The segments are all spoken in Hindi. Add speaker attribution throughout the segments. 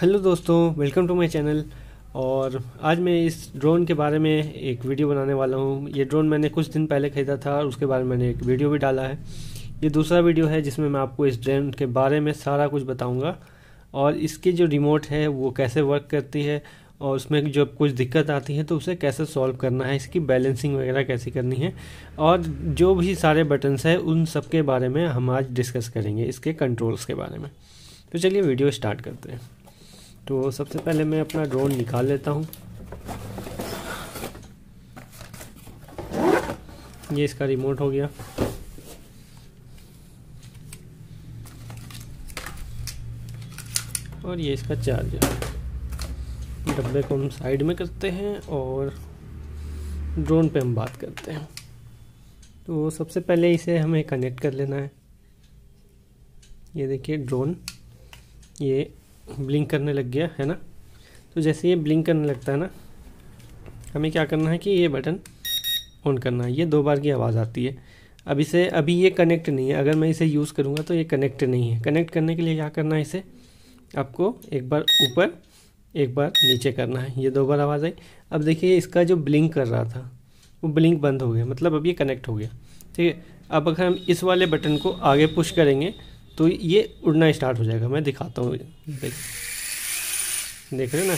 Speaker 1: हेलो दोस्तों वेलकम टू माय चैनल और आज मैं इस ड्रोन के बारे में एक वीडियो बनाने वाला हूँ ये ड्रोन मैंने कुछ दिन पहले ख़रीदा था और उसके बारे में मैंने एक वीडियो भी डाला है ये दूसरा वीडियो है जिसमें मैं आपको इस ड्रोन के बारे में सारा कुछ बताऊँगा और इसकी जो रिमोट है वो कैसे वर्क करती है और उसमें जब कुछ दिक्कत आती है तो उसे कैसे सॉल्व करना है इसकी बैलेंसिंग वगैरह कैसे करनी है और जो भी सारे बटन्स हैं उन सब के बारे में हम आज डिस्कस करेंगे इसके कंट्रोल्स के बारे में तो चलिए वीडियो स्टार्ट करते हैं तो सबसे पहले मैं अपना ड्रोन निकाल लेता हूँ ये इसका रिमोट हो गया और ये इसका चार्जर डब्बे को हम साइड में करते हैं और ड्रोन पे हम बात करते हैं तो सबसे पहले इसे हमें कनेक्ट कर लेना है ये देखिए ड्रोन ये ब्लिंक करने लग गया है ना तो जैसे ये ब्लिंक करने लगता है ना हमें क्या करना है कि ये बटन ऑन करना है ये दो बार की आवाज़ आती है अब इसे अभी ये कनेक्ट नहीं है अगर मैं इसे यूज़ करूँगा तो ये कनेक्ट नहीं है कनेक्ट करने के लिए क्या करना है इसे आपको एक बार ऊपर एक बार नीचे करना है ये दो बार आवाज़ आई अब देखिए इसका जो ब्लिंक कर रहा था वो ब्लिंक बंद हो गया मतलब अब ये कनेक्ट हो गया ठीक है अब अगर हम इस वाले बटन को आगे पुश करेंगे तो ये उड़ना स्टार्ट हो जाएगा मैं दिखाता हूँ देख देख रहे हो ना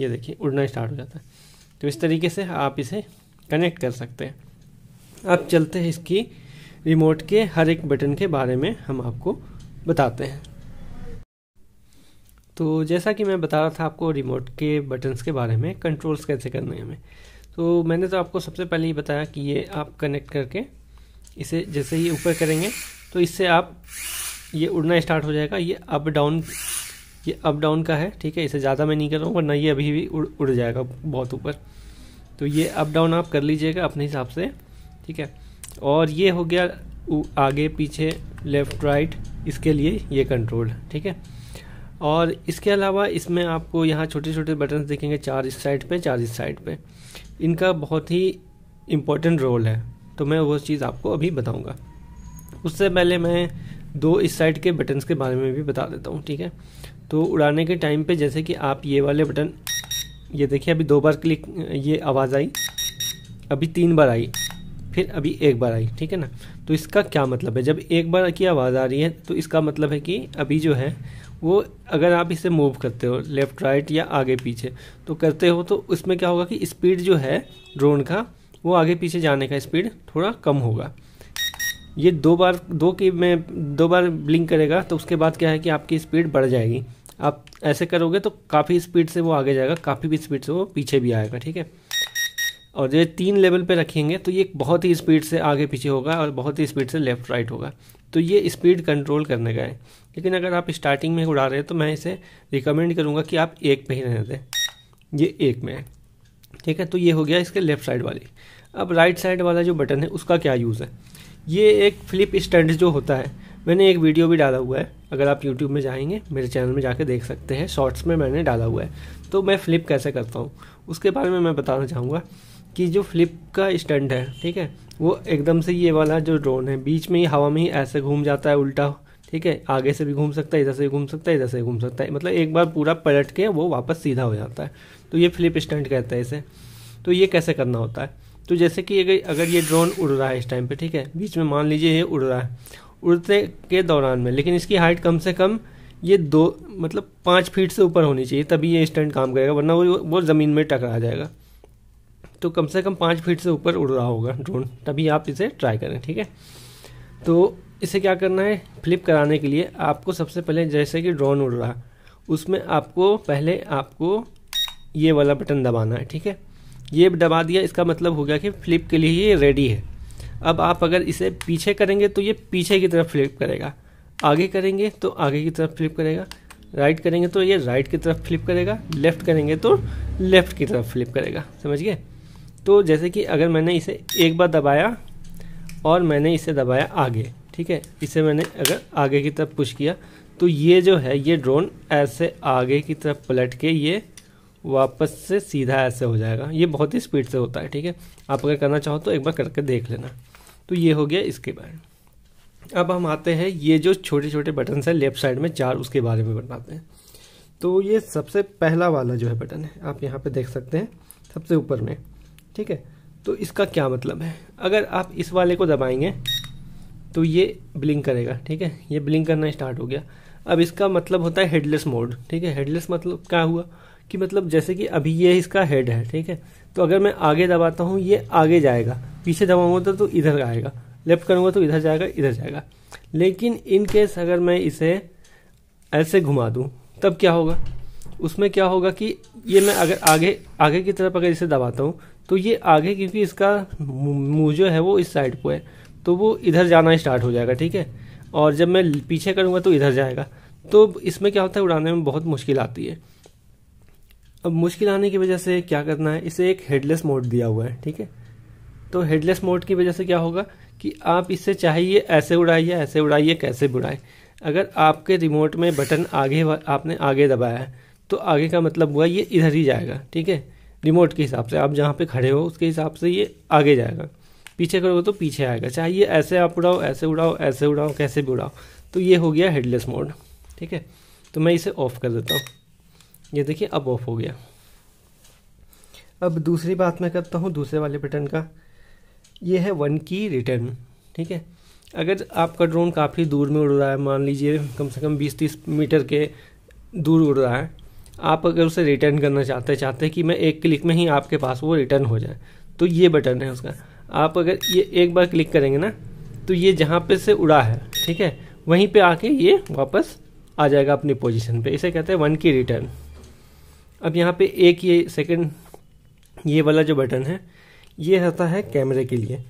Speaker 1: ये देखिए उड़ना स्टार्ट हो जाता है तो इस तरीके से आप इसे कनेक्ट कर सकते हैं अब चलते हैं इसकी रिमोट के हर एक बटन के बारे में हम आपको बताते हैं तो जैसा कि मैं बता रहा था आपको रिमोट के बटन्स के बारे में कंट्रोल्स कैसे करने हैं हमें तो मैंने तो आपको सबसे पहले ही बताया कि ये आप कनेक्ट करके इसे जैसे ही ऊपर करेंगे तो इससे आप ये उड़ना स्टार्ट हो जाएगा ये अप डाउन ये अप डाउन का है ठीक है इसे ज़्यादा मैं नहीं कर रहा हूँ वरना ये अभी भी उड़ उड़ जाएगा बहुत ऊपर तो ये अप डाउन आप कर लीजिएगा अपने हिसाब से ठीक है और ये हो गया आगे पीछे लेफ़्ट राइट इसके लिए ये कंट्रोल ठीक है और इसके अलावा इसमें आपको यहाँ छोटे छोटे बटन्स दिखेंगे चार इस साइड पर चार इस साइड पर इनका बहुत ही इम्पोर्टेंट रोल है तो मैं वो चीज़ आपको अभी बताऊँगा उससे पहले मैं दो इस साइड के बटन्स के बारे में भी बता देता हूँ ठीक है तो उड़ाने के टाइम पे जैसे कि आप ये वाले बटन ये देखिए अभी दो बार क्लिक ये आवाज़ आई अभी तीन बार आई फिर अभी एक बार आई ठीक है ना तो इसका क्या मतलब है जब एक बार की आवाज़ आ रही है तो इसका मतलब है कि अभी जो है वो अगर आप इसे मूव करते हो लेफ़्ट राइट या आगे पीछे तो करते हो तो उसमें क्या होगा कि स्पीड जो है ड्रोन का वो आगे पीछे जाने का स्पीड थोड़ा कम होगा ये दो बार दो की में दो बार ब्लिंक करेगा तो उसके बाद क्या है कि आपकी स्पीड बढ़ जाएगी आप ऐसे करोगे तो काफ़ी स्पीड से वो आगे जाएगा काफ़ी भी स्पीड से वो पीछे भी आएगा ठीक है और ये तीन लेवल पे रखेंगे तो ये बहुत ही स्पीड से आगे पीछे होगा और बहुत ही स्पीड से लेफ्ट राइट होगा तो ये स्पीड कंट्रोल करने का है लेकिन अगर आप स्टार्टिंग में उड़ा रहे हैं तो मैं इसे रिकमेंड करूँगा कि आप एक पे ही रहने दें ये एक में है ठीक है तो ये हो गया इसके लेफ्ट साइड वाली अब राइट साइड वाला जो बटन है उसका क्या यूज़ है ये एक फ्लिप स्टैंड जो होता है मैंने एक वीडियो भी डाला हुआ है अगर आप यूट्यूब में जाएंगे मेरे चैनल में जाके देख सकते हैं शॉर्ट्स में मैंने डाला हुआ है तो मैं फ्लिप कैसे करता हूँ उसके बारे में मैं बताना चाहूँगा कि जो फ्लिप का स्टैंड है ठीक है वो एकदम से ये वाला जो ड्रोन है बीच में ही हवा में ही ऐसे घूम जाता है उल्टा ठीक है आगे से भी घूम सकता है इधर से भी घूम सकता है इधर से भी घूम सकता है मतलब एक बार पूरा पलट के वो वापस सीधा हो जाता है तो ये फ्लिप स्टैंड कहता है इसे तो ये कैसे करना होता है तो जैसे कि अगर अगर ये ड्रोन उड़ रहा है इस टाइम पे ठीक है बीच में मान लीजिए ये उड़ रहा है उड़ते के दौरान में लेकिन इसकी हाइट कम से कम ये दो मतलब पाँच फीट से ऊपर होनी चाहिए तभी ये स्टैंड काम करेगा वरना वो वो ज़मीन में टकरा जाएगा तो कम से कम पाँच फीट से ऊपर उड़ रहा होगा ड्रोन तभी आप इसे ट्राई करें ठीक है तो इसे क्या करना है फ्लिप कराने के लिए आपको सबसे पहले जैसे कि ड्रोन उड़ रहा उसमें आपको पहले आपको ये वाला बटन दबाना है ठीक है ये दबा दिया इसका मतलब हो गया कि फ्लिप के लिए ये रेडी है अब आप अगर इसे पीछे करेंगे तो ये पीछे की तरफ फ्लिप करेगा आगे करेंगे तो आगे की तरफ फ्लिप करेगा राइट करेंगे तो ये राइट की तरफ फ्लिप करेगा लेफ़्ट करेंगे तो लेफ़्ट की तरफ फ्लिप करेगा समझ गए तो जैसे कि अगर मैंने इसे एक बार दबाया और मैंने इसे दबाया आगे ठीक है इसे मैंने अगर आगे की तरफ पुश किया तो ये जो है ये ड्रोन ऐसे आगे की तरफ पलट के ये वापस से सीधा ऐसे हो जाएगा ये बहुत ही स्पीड से होता है ठीक है आप अगर करना चाहो तो एक बार करके देख लेना तो ये हो गया इसके बारे में अब हम आते हैं ये जो छोटे छोटे बटन है लेफ्ट साइड में चार उसके बारे में बताते हैं तो ये सबसे पहला वाला जो है बटन है आप यहाँ पे देख सकते हैं सबसे ऊपर में ठीक है तो इसका क्या मतलब है अगर आप इस वाले को दबाएंगे तो ये ब्लिंक करेगा ठीक है ये ब्लिंक करना स्टार्ट हो गया अब इसका मतलब होता है हेडलेस मोड ठीक है हेडलेस मतलब क्या हुआ कि मतलब जैसे कि अभी ये इसका हेड है ठीक है तो अगर मैं आगे दबाता हूँ ये आगे जाएगा पीछे दबाऊंगा तो, तो इधर आएगा लेफ्ट करूँगा तो इधर जाएगा इधर जाएगा लेकिन इन केस अगर मैं इसे ऐसे घुमा दूं तब क्या होगा उसमें क्या होगा कि ये मैं अगर आगे आगे की तरफ अगर इसे दबाता हूँ तो ये आगे क्योंकि इसका मुँह जो है वो इस साइड को है तो वो इधर जाना स्टार्ट हो जाएगा ठीक है और जब मैं पीछे करूँगा तो इधर जाएगा तो इसमें क्या होता है उड़ाने में बहुत मुश्किल आती है अब मुश्किल आने की वजह से क्या करना है इसे एक हेडलेस मोड दिया हुआ है ठीक है तो हेडलेस मोड की वजह से क्या होगा कि आप इससे चाहिए ऐसे उड़ाइए ऐसे उड़ाइए कैसे उड़ाएं अगर आपके रिमोट में बटन आगे आपने आगे दबाया है तो आगे का मतलब हुआ ये इधर ही जाएगा ठीक है रिमोट के हिसाब से आप जहाँ पे खड़े हो उसके हिसाब से ये आगे जाएगा पीछे करोगे तो पीछे आएगा चाहिए ऐसे आप उड़ाओ ऐसे उड़ाओ ऐसे उड़ाओ कैसे भी उड़ाओ तो ये हो गया हेडलेस मोड ठीक है तो मैं इसे ऑफ कर देता हूँ ये देखिए अब ऑफ हो गया अब दूसरी बात मैं करता हूँ दूसरे वाले बटन का ये है वन की रिटर्न ठीक है अगर आपका ड्रोन काफ़ी दूर में उड़ रहा है मान लीजिए कम से कम 20-30 मीटर के दूर उड़ रहा है आप अगर उसे रिटर्न करना चाहते हैं चाहते हैं कि मैं एक क्लिक में ही आपके पास वो रिटर्न हो जाए तो ये बटन है उसका आप अगर ये एक बार क्लिक करेंगे ना तो ये जहाँ पे से उड़ा है ठीक है वहीं पे आके ये वापस आ जाएगा अपनी पोजीशन पे इसे कहते हैं वन की रिटर्न अब यहाँ पे एक ये सेकंड ये वाला जो बटन है ये रहता है कैमरे के लिए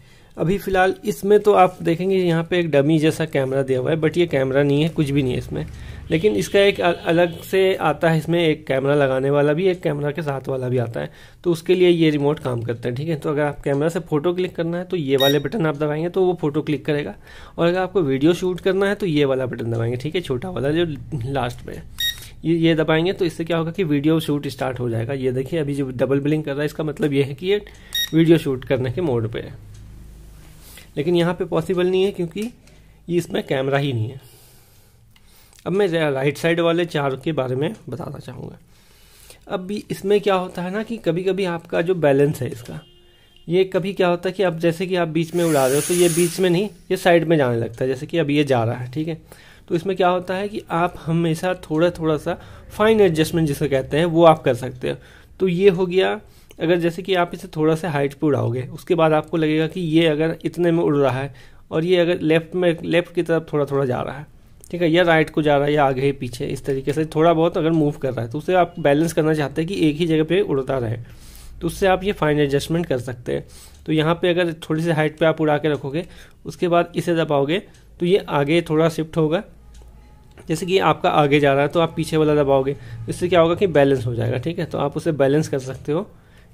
Speaker 1: अभी फ़िलहाल इसमें तो आप देखेंगे यहाँ पे एक डमी जैसा कैमरा दिया हुआ है बट ये कैमरा नहीं है कुछ भी नहीं है इसमें लेकिन इसका एक अलग से आता है इसमें एक कैमरा लगाने वाला भी एक कैमरा के साथ वाला भी आता है तो उसके लिए ये रिमोट काम करता है ठीक है तो अगर आप कैमरा से फ़ोटो क्लिक करना है तो ये वाले बटन आप दबाएंगे तो वो फ़ोटो क्लिक करेगा और अगर आपको वीडियो शूट करना है तो ये वाला बटन दबाएंगे ठीक है छोटा वाला जो लास्ट में है ये ये दबाएंगे तो इससे क्या होगा कि वीडियो शूट स्टार्ट हो जाएगा ये देखिए अभी जो डबल बिलिंग कर रहा है इसका मतलब ये है कि ये वीडियो शूट करने के मोड पे है लेकिन यहाँ पे पॉसिबल नहीं है क्योंकि ये इसमें कैमरा ही नहीं है अब मैं राइट साइड वाले चार के बारे में बताना चाहूँगा अब भी इसमें क्या होता है ना कि कभी कभी आपका जो बैलेंस है इसका ये कभी क्या होता है कि आप जैसे कि आप बीच में उड़ा रहे हो तो ये बीच में नहीं ये साइड में जाने लगता है जैसे कि अब ये जा रहा है ठीक है तो इसमें क्या होता है कि आप हमेशा थोड़ा थोड़ा सा फाइन एडजस्टमेंट जिसे कहते हैं वो आप कर सकते हो तो ये हो गया अगर जैसे कि आप इसे थोड़ा सा हाइट पर उड़ाओगे उसके बाद आपको लगेगा कि ये अगर इतने में उड़ रहा है और ये अगर लेफ्ट में लेफ्ट की तरफ थोड़ा थोड़ा जा रहा है ठीक है या राइट को जा रहा है या आगे पीछे इस तरीके से थोड़ा बहुत अगर मूव कर रहा है तो उसे आप बैलेंस करना चाहते हैं कि एक ही जगह पे उड़ता रहे तो उससे आप ये फाइन एडजस्टमेंट कर सकते हैं तो यहाँ पे अगर थोड़ी सी हाइट पे आप उड़ा के रखोगे उसके बाद इसे दबाओगे तो ये आगे थोड़ा शिफ्ट होगा जैसे कि आपका आगे जा रहा है तो आप पीछे वाला दबाओगे तो इससे क्या होगा कि बैलेंस हो जाएगा ठीक है तो आप उसे बैलेंस कर सकते हो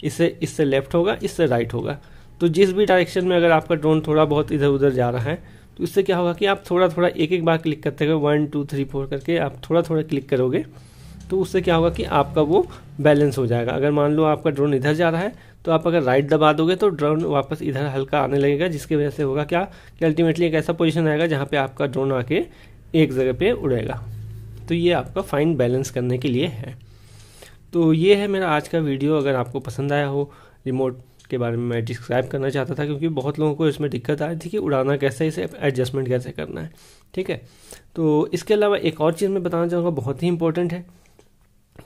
Speaker 1: इससे इससे लेफ्ट होगा इससे राइट होगा तो जिस भी डायरेक्शन में अगर आपका ड्रोन थोड़ा बहुत इधर उधर जा रहा है तो इससे क्या होगा कि आप थोड़ा थोड़ा एक एक बार क्लिक करते हुए वन टू थ्री फोर करके आप थोड़ा थोड़ा क्लिक करोगे तो उससे क्या होगा कि आपका वो बैलेंस हो जाएगा अगर मान लो आपका ड्रोन इधर जा रहा है तो आप अगर राइट दबा दोगे तो ड्रोन वापस इधर हल्का आने लगेगा जिसकी वजह से होगा क्या कि अल्टीमेटली एक ऐसा पोजीशन आएगा जहाँ पे आपका ड्रोन आके एक जगह पे उड़ेगा तो ये आपका फाइन बैलेंस करने के लिए है तो ये है मेरा आज का वीडियो अगर आपको पसंद आया हो रिमोट के बारे में मैं डिस्क्राइब करना चाहता था क्योंकि बहुत लोगों को इसमें दिक्कत आ रही थी कि उड़ाना कैसे इसे एडजस्टमेंट कैसे करना है ठीक है तो इसके अलावा एक और चीज़ मैं बताना चाहूँगा बहुत ही इंपॉर्टेंट है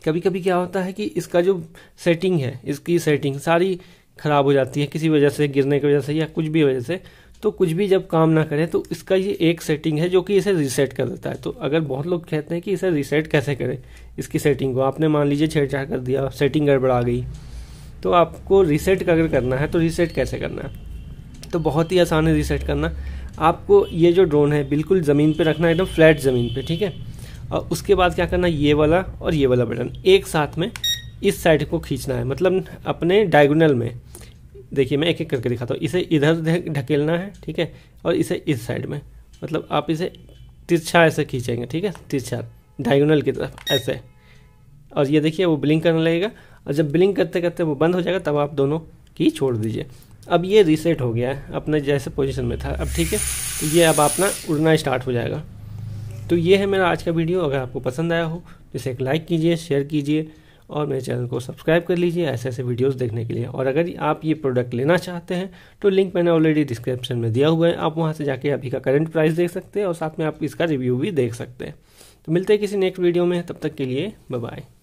Speaker 1: कभी कभी क्या होता है कि इसका जो सेटिंग है इसकी सेटिंग सारी ख़राब हो जाती है किसी वजह से गिरने की वजह से या कुछ भी वजह से तो कुछ भी जब काम ना करें तो इसका ये एक सेटिंग है जो कि इसे रीसेट कर देता है तो अगर बहुत लोग कहते हैं कि इसे रीसेट कैसे करें इसकी सेटिंग को आपने मान लीजिए छेड़छाड़ कर दिया सेटिंग गड़बड़ा गई तो आपको रीसेट अगर करना है तो रीसेट कैसे करना है तो बहुत ही आसान है रीसेट करना आपको ये जो ड्रोन है बिल्कुल ज़मीन पर रखना एकदम फ्लैट ज़मीन पर ठीक है और उसके बाद क्या करना ये वाला और ये वाला बटन एक साथ में इस साइड को खींचना है मतलब अपने डायगोनल में देखिए मैं एक एक करके दिखाता हूँ इसे इधर ढकेलना है ठीक है और इसे इस साइड में मतलब आप इसे तिरछा ऐसे खींचेंगे ठीक है तिरछा डायगोनल की तरफ ऐसे और ये देखिए वो ब्लिंक करने लगेगा और जब ब्लिंक करते करते वो बंद हो जाएगा तब आप दोनों की छोड़ दीजिए अब ये रीसेट हो गया है अपने जैसे पोजीशन में था अब ठीक है तो ये अब अपना उड़ना स्टार्ट हो जाएगा तो ये है मेरा आज का वीडियो अगर आपको पसंद आया हो तो इसे एक लाइक कीजिए शेयर कीजिए और मेरे चैनल को सब्सक्राइब कर लीजिए ऐसे ऐसे वीडियोस देखने के लिए और अगर आप ये प्रोडक्ट लेना चाहते हैं तो लिंक मैंने ऑलरेडी डिस्क्रिप्शन में दिया हुआ है आप वहाँ से जाके अभी का करंट प्राइस देख सकते हैं और साथ में आप इसका रिव्यू भी देख सकते हैं तो मिलते हैं किसी नेक्स्ट वीडियो में तब तक के लिए बाय